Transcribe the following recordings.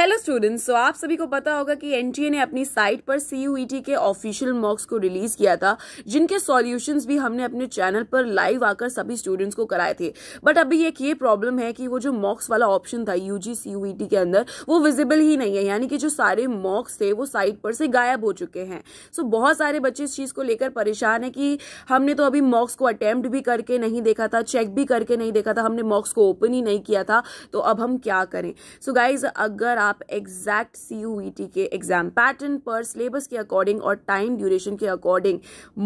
hello students तो आप सभी को पता होगा कि एनटीए ने अपनी साइट पर सीयूईटी e के ऑफिशियल मॉक्स को रिलीज किया था जिनके सॉल्यूशंस भी हमने अपने चैनल पर लाइव आकर सभी स्टूडेंट्स को कराए थे बट अभी एक ये प्रॉब्लम है कि वो जो मॉक्स वाला ऑप्शन था यूजी सीयूईटी e के अंदर वो विजिबल ही नहीं है यानी कि जो सारे मॉक्स थे वो साइट पर से गायब हो चुके हैं सो so, बहुत सारे बच्चे इस चीज़ को लेकर परेशान है कि हमने तो अभी मॉक्स को अटैम्प्ट भी करके नहीं देखा था चेक भी करके नहीं देखा था हमने मॉक्स को ओपन ही नहीं किया था तो अब हम क्या करें सो so, गाइज अगर आप आप एग्जैक्ट सी e के एग्जाम पैटर्न पर सिलेबस के अकॉर्डिंग और टाइम ड्यूरेशन के अकॉर्डिंग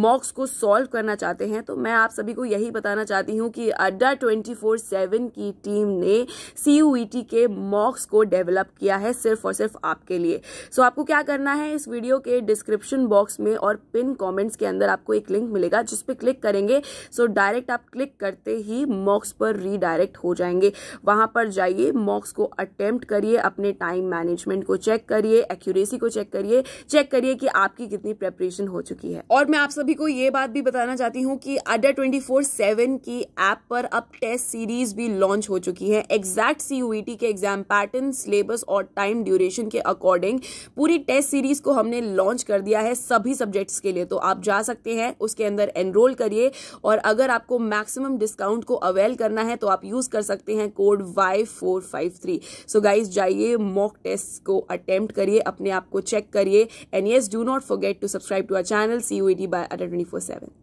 मॉक्स को सॉल्व करना चाहते हैं तो मैं आप सभी को यही बताना चाहती हूँ कि अड्डा ट्वेंटी फोर सेवन की टीम ने सी e के मॉक्स को डेवलप किया है सिर्फ और सिर्फ आपके लिए सो so, आपको क्या करना है इस वीडियो के डिस्क्रिप्शन बॉक्स में और पिन कॉमेंट्स के अंदर आपको एक लिंक मिलेगा जिसपे क्लिक करेंगे सो so, डायरेक्ट आप क्लिक करते ही मॉक्स पर रीडायरेक्ट हो जाएंगे वहां पर जाइए मॉक्स को अटेम्प्ट करिए अपने टाइम मैनेजमेंट को चेक करिए एक्यूरेसी को चेक करिए चेक करिए कि आपकी कितनी प्रेपरेशन हो चुकी है और मैं आप सभी को ये बात भी बताना चाहती हूँ कि अड्डा ट्वेंटी फोर सेवन की ऐप पर अब टेस्ट सीरीज भी लॉन्च हो चुकी है एग्जैक्ट सीयूईटी के एग्जाम पैटर्न सिलेबस और टाइम ड्यूरेशन के अकॉर्डिंग पूरी टेस्ट सीरीज को हमने लॉन्च कर दिया है सभी सब्जेक्ट्स के लिए तो आप जा सकते हैं उसके अंदर एनरोल करिए और अगर आपको मैक्सिमम डिस्काउंट को अवेल करना है तो आप यूज कर सकते हैं code Y four five three so guys जाइए मॉक टेस्ट को अटेम्प्ट करिए अपने आप को चेक करिए and yes do not forget to subscribe to our channel C U E T by Adda twenty four seven